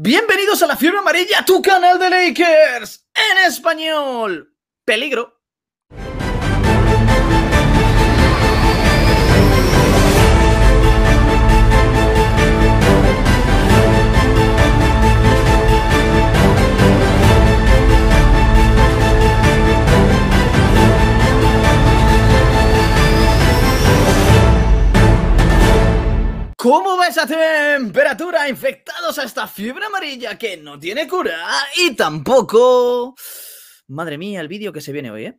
Bienvenidos a la fiebre amarilla, tu canal de Lakers en español. Peligro. ¿Cómo va a temperatura? Infectados a esta fiebre amarilla que no tiene cura y tampoco... Madre mía, el vídeo que se viene hoy, ¿eh?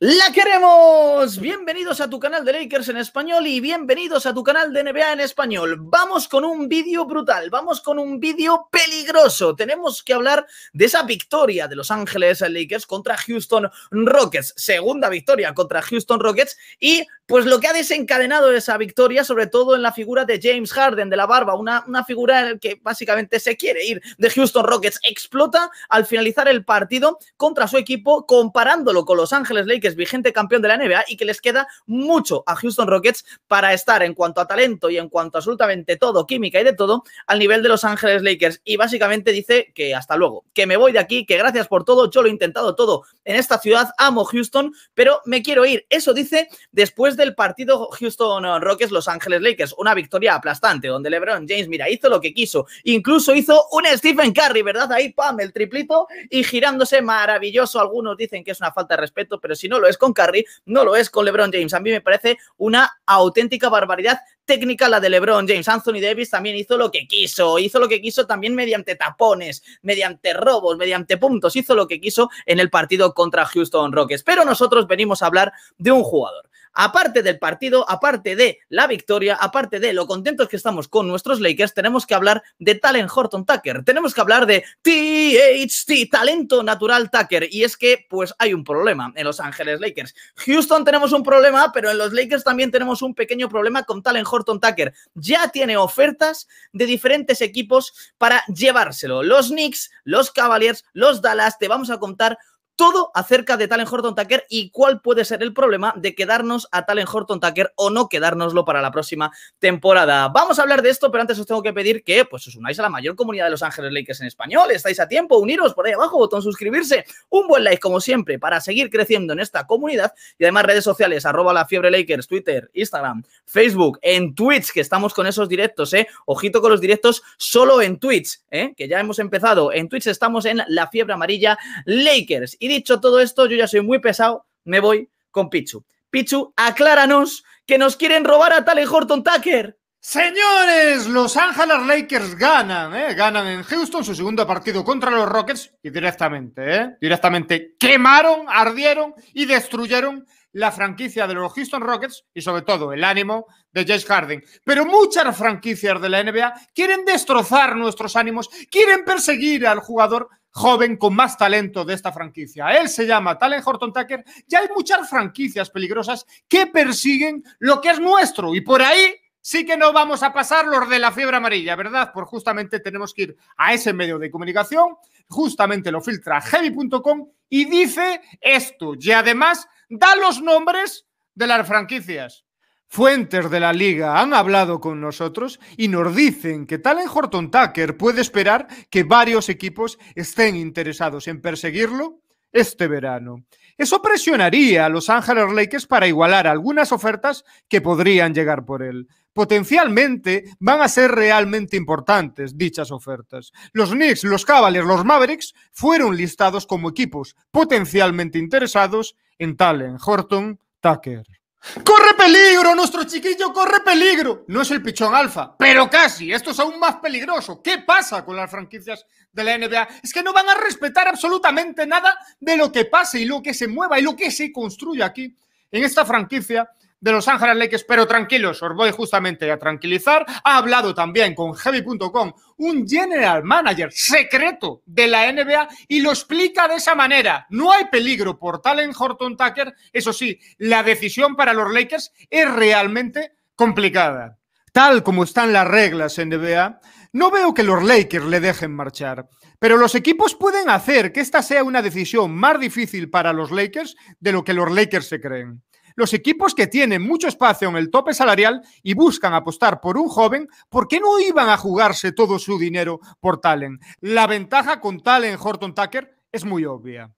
¡La queremos! Bienvenidos a tu canal de Lakers en español y bienvenidos a tu canal de NBA en español. Vamos con un vídeo brutal, vamos con un vídeo peligroso. Tenemos que hablar de esa victoria de Los Ángeles Lakers contra Houston Rockets. Segunda victoria contra Houston Rockets y pues lo que ha desencadenado esa victoria, sobre todo en la figura de James Harden, de la barba, una, una figura en que básicamente se quiere ir de Houston Rockets, explota al finalizar el partido contra su equipo, comparándolo con Los Ángeles Lakers, vigente campeón de la NBA, y que les queda mucho a Houston Rockets para estar en cuanto a talento y en cuanto a absolutamente todo, química y de todo, al nivel de Los Ángeles Lakers. Y básicamente dice que hasta luego, que me voy de aquí, que gracias por todo, yo lo he intentado todo en esta ciudad, amo Houston, pero me quiero ir. Eso dice después de el partido Houston Rockets Los Ángeles Lakers, una victoria aplastante donde LeBron James, mira, hizo lo que quiso, incluso hizo un Stephen Curry, ¿verdad? Ahí pam, el triplito y girándose maravilloso. Algunos dicen que es una falta de respeto, pero si no lo es con Curry, no lo es con LeBron James. A mí me parece una auténtica barbaridad técnica la de LeBron James. Anthony Davis también hizo lo que quiso, hizo lo que quiso también mediante tapones, mediante robos, mediante puntos, hizo lo que quiso en el partido contra Houston Rockets. Pero nosotros venimos a hablar de un jugador aparte del partido, aparte de la victoria, aparte de lo contentos que estamos con nuestros Lakers, tenemos que hablar de Talent Horton Tucker. Tenemos que hablar de THT, talento natural Tucker. Y es que, pues, hay un problema en Los Ángeles Lakers. Houston tenemos un problema, pero en los Lakers también tenemos un pequeño problema con Talent Horton Tucker. Ya tiene ofertas de diferentes equipos para llevárselo. Los Knicks, los Cavaliers, los Dallas, te vamos a contar todo acerca de Talen Horton Tucker y cuál puede ser el problema de quedarnos a Talen Horton Tucker o no quedárnoslo para la próxima temporada. Vamos a hablar de esto, pero antes os tengo que pedir que pues, os unáis a la mayor comunidad de Los Ángeles Lakers en español. Estáis a tiempo, uniros por ahí abajo, botón suscribirse, un buen like como siempre para seguir creciendo en esta comunidad y además redes sociales, arroba la fiebre Lakers, Twitter, Instagram, Facebook, en Twitch, que estamos con esos directos, ¿eh? Ojito con los directos solo en Twitch, ¿eh? que ya hemos empezado. En Twitch estamos en la fiebre amarilla Lakers. Y dicho todo esto, yo ya soy muy pesado, me voy con Pichu. Pichu, acláranos que nos quieren robar a Tale Horton Tucker. Señores, Los Ángeles Lakers ganan, ¿eh? ganan en Houston su segundo partido contra los Rockets y directamente, ¿eh? directamente quemaron, ardieron y destruyeron la franquicia de los Houston Rockets y sobre todo el ánimo de James Harden. Pero muchas franquicias de la NBA quieren destrozar nuestros ánimos, quieren perseguir al jugador joven con más talento de esta franquicia. Él se llama Talent Horton Tucker. y hay muchas franquicias peligrosas que persiguen lo que es nuestro y por ahí sí que no vamos a pasar los de la fiebre amarilla, ¿verdad? Por justamente tenemos que ir a ese medio de comunicación, justamente lo filtra heavy.com y dice esto, y además da los nombres de las franquicias. Fuentes de la liga han hablado con nosotros y nos dicen que en Horton Tucker puede esperar que varios equipos estén interesados en perseguirlo este verano. Eso presionaría a Los Ángeles Lakers para igualar algunas ofertas que podrían llegar por él. Potencialmente van a ser realmente importantes dichas ofertas. Los Knicks, los Cavaliers, los Mavericks fueron listados como equipos potencialmente interesados en Talen, Horton, Tucker. ¡Corre peligro! ¡Nuestro chiquillo corre peligro! No es el pichón alfa, pero casi. Esto es aún más peligroso. ¿Qué pasa con las franquicias de la NBA? Es que no van a respetar absolutamente nada de lo que pase y lo que se mueva y lo que se construye aquí en esta franquicia de Los Ángeles Lakers, pero tranquilos, os voy justamente a tranquilizar. Ha hablado también con Heavy.com, un general manager secreto de la NBA, y lo explica de esa manera. No hay peligro por Talen Horton Tucker. Eso sí, la decisión para los Lakers es realmente complicada. Tal como están las reglas en NBA, no veo que los Lakers le dejen marchar, pero los equipos pueden hacer que esta sea una decisión más difícil para los Lakers de lo que los Lakers se creen. Los equipos que tienen mucho espacio en el tope salarial y buscan apostar por un joven, ¿por qué no iban a jugarse todo su dinero por Talent? La ventaja con Talent Horton Tucker es muy obvia.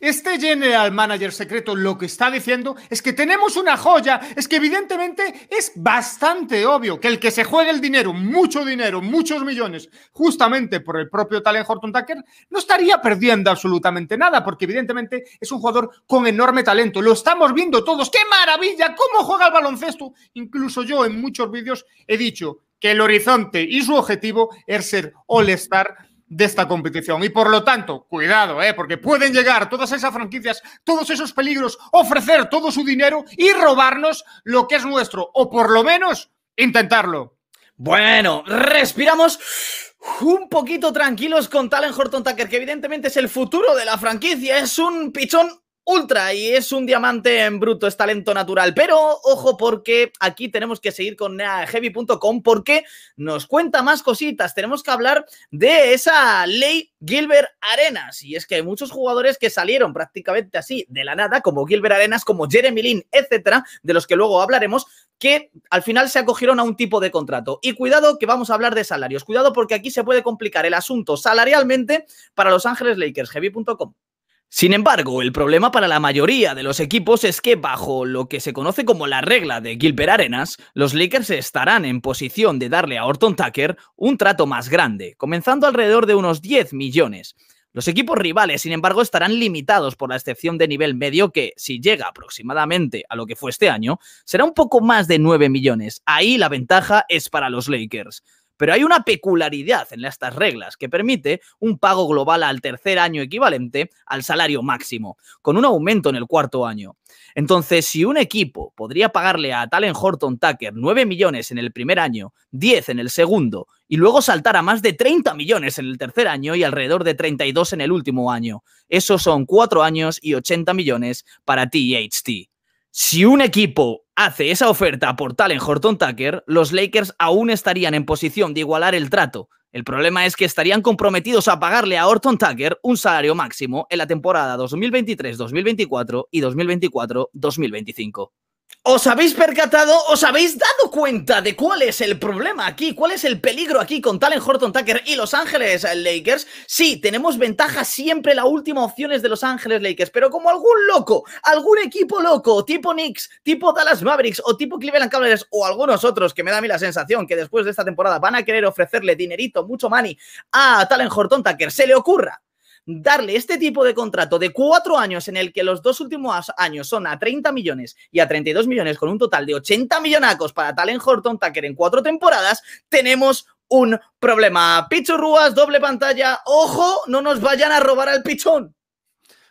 Este general manager secreto lo que está diciendo es que tenemos una joya, es que evidentemente es bastante obvio que el que se juegue el dinero, mucho dinero, muchos millones, justamente por el propio talent Horton Tucker, no estaría perdiendo absolutamente nada, porque evidentemente es un jugador con enorme talento. Lo estamos viendo todos, qué maravilla, cómo juega el baloncesto. Incluso yo en muchos vídeos he dicho que el horizonte y su objetivo es ser all-star de esta competición. Y por lo tanto, cuidado, ¿eh? porque pueden llegar todas esas franquicias, todos esos peligros, ofrecer todo su dinero y robarnos lo que es nuestro, o por lo menos intentarlo. Bueno, respiramos un poquito tranquilos con Talen Horton Tucker, que evidentemente es el futuro de la franquicia, es un pichón Ultra y es un diamante en bruto, es talento natural. Pero ojo porque aquí tenemos que seguir con heavy.com porque nos cuenta más cositas. Tenemos que hablar de esa ley Gilbert Arenas. Y es que hay muchos jugadores que salieron prácticamente así de la nada, como Gilbert Arenas, como Jeremy Lin, etcétera, de los que luego hablaremos, que al final se acogieron a un tipo de contrato. Y cuidado que vamos a hablar de salarios. Cuidado porque aquí se puede complicar el asunto salarialmente para Los Ángeles Lakers. Heavy.com. Sin embargo, el problema para la mayoría de los equipos es que bajo lo que se conoce como la regla de Gilbert Arenas, los Lakers estarán en posición de darle a Orton Tucker un trato más grande, comenzando alrededor de unos 10 millones. Los equipos rivales, sin embargo, estarán limitados por la excepción de nivel medio que, si llega aproximadamente a lo que fue este año, será un poco más de 9 millones. Ahí la ventaja es para los Lakers. Pero hay una peculiaridad en estas reglas que permite un pago global al tercer año equivalente al salario máximo, con un aumento en el cuarto año. Entonces, si un equipo podría pagarle a Talen Horton Tucker 9 millones en el primer año, 10 en el segundo y luego saltar a más de 30 millones en el tercer año y alrededor de 32 en el último año, esos son 4 años y 80 millones para THT. Si un equipo hace esa oferta por Talen Horton Tucker, los Lakers aún estarían en posición de igualar el trato. El problema es que estarían comprometidos a pagarle a Horton Tucker un salario máximo en la temporada 2023-2024 y 2024-2025. ¿Os habéis percatado, os habéis dado cuenta de cuál es el problema aquí, cuál es el peligro aquí con Talen Horton Tucker y Los Ángeles Lakers? Sí, tenemos ventaja siempre, la última opción es de Los Ángeles Lakers, pero como algún loco, algún equipo loco, tipo Knicks, tipo Dallas Mavericks o tipo Cleveland Cavaliers o algunos otros, que me da a mí la sensación que después de esta temporada van a querer ofrecerle dinerito, mucho money a Talen Horton Tucker, se le ocurra darle este tipo de contrato de cuatro años en el que los dos últimos años son a 30 millones y a 32 millones con un total de 80 millonacos para Talen Horton Tucker en cuatro temporadas, tenemos un problema. Pichurrúas, doble pantalla, ojo, no nos vayan a robar al pichón.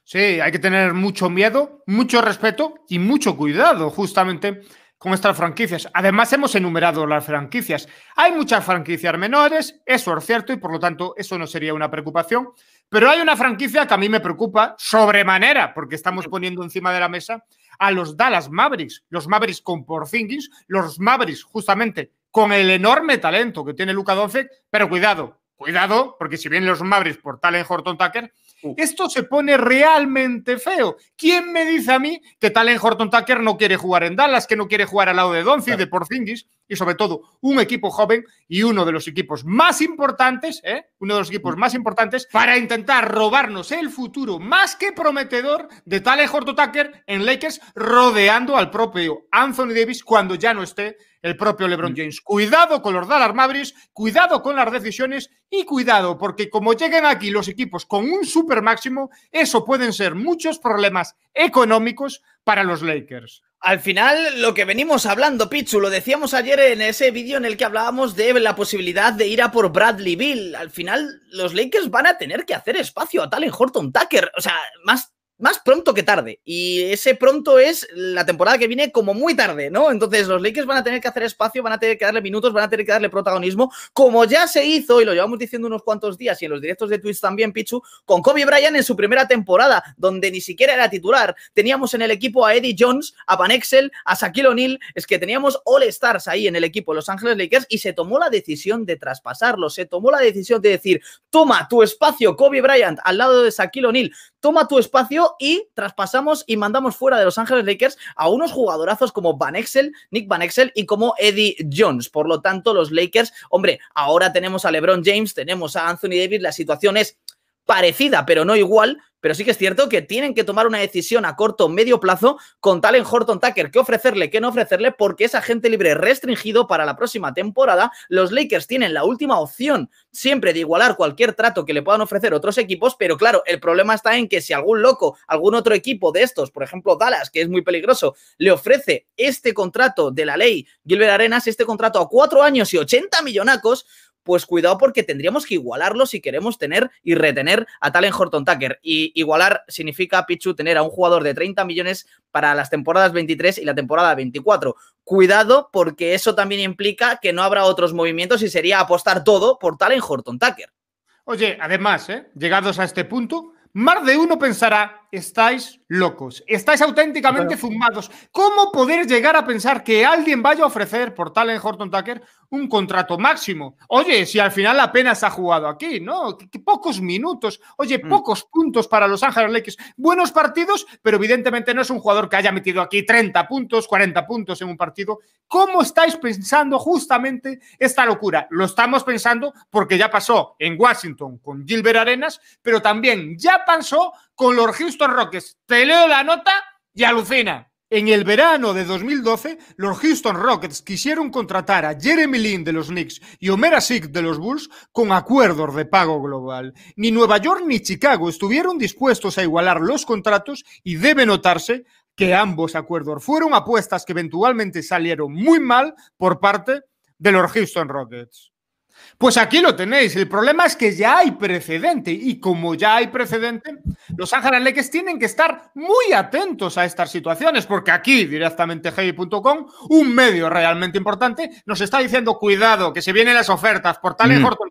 Sí, hay que tener mucho miedo, mucho respeto y mucho cuidado justamente con estas franquicias. Además, hemos enumerado las franquicias. Hay muchas franquicias menores, eso es cierto, y por lo tanto eso no sería una preocupación. Pero hay una franquicia que a mí me preocupa sobremanera, porque estamos poniendo encima de la mesa a los Dallas Mavericks, los Mavericks con Porzingis, los Mavericks justamente con el enorme talento que tiene Luca Doncic, pero cuidado, cuidado, porque si bien los Mavericks por Talen Horton Tucker, esto se pone realmente feo. ¿Quién me dice a mí que Talen Horton Tucker no quiere jugar en Dallas, que no quiere jugar al lado de Doncic, y de Porzingis? y sobre todo un equipo joven y uno de los equipos más importantes, ¿eh? uno de los equipos más importantes para intentar robarnos el futuro más que prometedor de Tale Tucker en Lakers, rodeando al propio Anthony Davis cuando ya no esté el propio LeBron mm. James. Cuidado con los Dallas cuidado con las decisiones y cuidado, porque como lleguen aquí los equipos con un super máximo, eso pueden ser muchos problemas económicos para los Lakers. Al final, lo que venimos hablando, Pichu, lo decíamos ayer en ese vídeo en el que hablábamos de la posibilidad de ir a por Bradley Bill. Al final, los Lakers van a tener que hacer espacio a Talen Horton Tucker. O sea, más más pronto que tarde. Y ese pronto es la temporada que viene como muy tarde, ¿no? Entonces los Lakers van a tener que hacer espacio, van a tener que darle minutos, van a tener que darle protagonismo, como ya se hizo, y lo llevamos diciendo unos cuantos días, y en los directos de Twitch también, Pichu, con Kobe Bryant en su primera temporada, donde ni siquiera era titular. Teníamos en el equipo a Eddie Jones, a Van Panexel, a Shaquille O'Neal, es que teníamos All Stars ahí en el equipo Los Ángeles Lakers, y se tomó la decisión de traspasarlo, se tomó la decisión de decir, toma tu espacio, Kobe Bryant, al lado de Shaquille O'Neal, toma tu espacio y traspasamos y mandamos fuera de Los Ángeles Lakers a unos jugadorazos como Van Exel, Nick Van Exel y como Eddie Jones. Por lo tanto, los Lakers, hombre, ahora tenemos a LeBron James, tenemos a Anthony Davis, la situación es parecida, pero no igual, pero sí que es cierto que tienen que tomar una decisión a corto o medio plazo con tal en Horton Tucker, qué ofrecerle, qué no ofrecerle, porque es agente libre restringido para la próxima temporada. Los Lakers tienen la última opción siempre de igualar cualquier trato que le puedan ofrecer otros equipos, pero claro, el problema está en que si algún loco, algún otro equipo de estos, por ejemplo Dallas, que es muy peligroso, le ofrece este contrato de la ley Gilbert Arenas, este contrato a cuatro años y 80 millonacos, pues cuidado porque tendríamos que igualarlo si queremos tener y retener a Talen Horton Tucker. Y igualar significa, Pichu, tener a un jugador de 30 millones para las temporadas 23 y la temporada 24. Cuidado porque eso también implica que no habrá otros movimientos y sería apostar todo por Talen Horton Tucker. Oye, además, ¿eh? llegados a este punto, más de uno pensará estáis locos, estáis auténticamente fumados. ¿Cómo poder llegar a pensar que alguien vaya a ofrecer por tal en Horton Tucker un contrato máximo? Oye, si al final apenas ha jugado aquí, ¿no? pocos minutos, oye, mm. pocos puntos para Los Ángeles Lakers. Buenos partidos, pero evidentemente no es un jugador que haya metido aquí 30 puntos, 40 puntos en un partido. ¿Cómo estáis pensando justamente esta locura? Lo estamos pensando porque ya pasó en Washington con Gilbert Arenas, pero también ya pasó con los Houston Rockets. Te leo la nota y alucina. En el verano de 2012, los Houston Rockets quisieron contratar a Jeremy Lin de los Knicks y Omer Asik de los Bulls con acuerdos de pago global. Ni Nueva York ni Chicago estuvieron dispuestos a igualar los contratos y debe notarse que ambos acuerdos fueron apuestas que eventualmente salieron muy mal por parte de los Houston Rockets. Pues aquí lo tenéis. El problema es que ya hay precedente y como ya hay precedente, los Ángeles leques tienen que estar muy atentos a estas situaciones porque aquí directamente hey.com, un medio realmente importante, nos está diciendo cuidado, que se vienen las ofertas por tal mm. Horton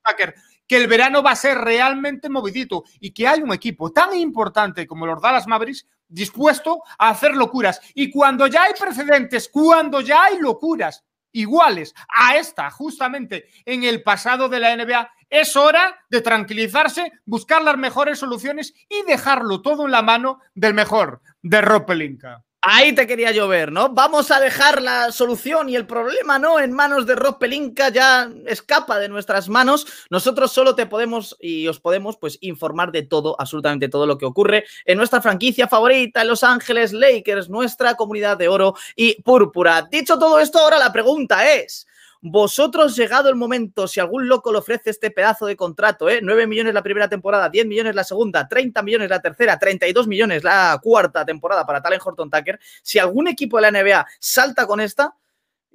que el verano va a ser realmente movidito y que hay un equipo tan importante como los Dallas Mavericks dispuesto a hacer locuras. Y cuando ya hay precedentes, cuando ya hay locuras, iguales a esta justamente en el pasado de la NBA, es hora de tranquilizarse, buscar las mejores soluciones y dejarlo todo en la mano del mejor, de Ropelinka. Ahí te quería llover, ¿no? Vamos a dejar la solución y el problema, ¿no? En manos de Rob Pelinka ya escapa de nuestras manos. Nosotros solo te podemos y os podemos, pues, informar de todo, absolutamente todo lo que ocurre en nuestra franquicia favorita, en Los Ángeles Lakers, nuestra comunidad de oro y púrpura. Dicho todo esto, ahora la pregunta es. Vosotros, llegado el momento, si algún loco le ofrece este pedazo de contrato, ¿eh? 9 millones la primera temporada, 10 millones la segunda, 30 millones la tercera, 32 millones la cuarta temporada para Talen Horton Tucker, si algún equipo de la NBA salta con esta,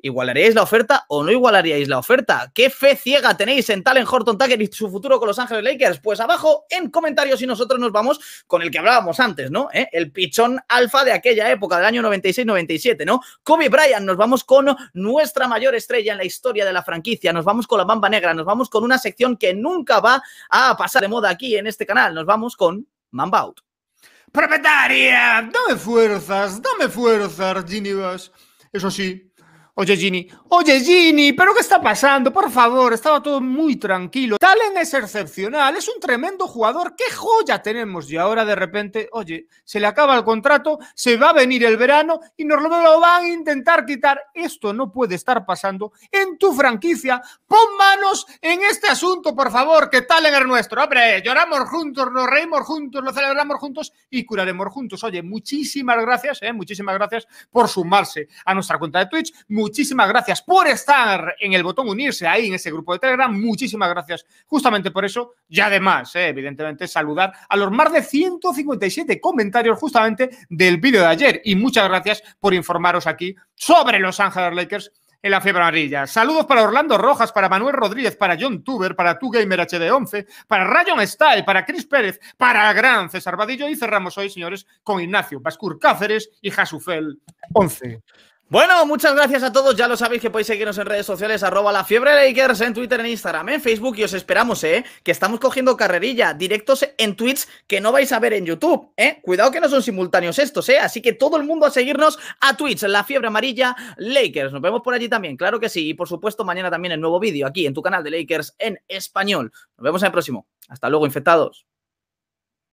¿Igualaríais la oferta o no igualaríais la oferta? ¿Qué fe ciega tenéis en Talen Horton Tucker y su futuro con Los Ángeles Lakers? Pues abajo en comentarios y nosotros nos vamos con el que hablábamos antes, ¿no? ¿Eh? El pichón alfa de aquella época, del año 96-97, ¿no? Kobe Bryant, nos vamos con nuestra mayor estrella en la historia de la franquicia, nos vamos con la bamba negra, nos vamos con una sección que nunca va a pasar de moda aquí en este canal, nos vamos con Mamba Out. Propietaria, dame fuerzas, dame fuerzas, Ginivas. Eso sí, Oye Gini, oye Gini, pero ¿qué está pasando? Por favor, estaba todo muy tranquilo. Talen es excepcional, es un tremendo jugador, qué joya tenemos. Y ahora de repente, oye, se le acaba el contrato, se va a venir el verano y nos lo van a intentar quitar. Esto no puede estar pasando en tu franquicia. Pon manos en este asunto, por favor, que Talen es nuestro. Hombre, lloramos juntos, nos reímos juntos, lo celebramos juntos y curaremos juntos. Oye, muchísimas gracias, eh, muchísimas gracias por sumarse a nuestra cuenta de Twitch muchísimas gracias por estar en el botón unirse ahí en ese grupo de Telegram. Muchísimas gracias justamente por eso. Y además, eh, evidentemente, saludar a los más de 157 comentarios justamente del vídeo de ayer. Y muchas gracias por informaros aquí sobre los Ángeles Lakers en la fiebre amarilla. Saludos para Orlando Rojas, para Manuel Rodríguez, para John Tuber, para Tu Gamer HD11, para Rayon Style, para Chris Pérez, para Gran César Vadillo y cerramos hoy, señores, con Ignacio Bascur Cáceres y Jasufel 11. Bueno, muchas gracias a todos. Ya lo sabéis que podéis seguirnos en redes sociales, arroba la fiebre Lakers, en Twitter, en Instagram, en Facebook y os esperamos, ¿eh? Que estamos cogiendo carrerilla, directos en Twitch que no vais a ver en YouTube, ¿eh? Cuidado que no son simultáneos estos, ¿eh? Así que todo el mundo a seguirnos a Twitch, la fiebre amarilla Lakers. Nos vemos por allí también, claro que sí. Y por supuesto, mañana también el nuevo vídeo aquí en tu canal de Lakers en español. Nos vemos en el próximo. Hasta luego, infectados.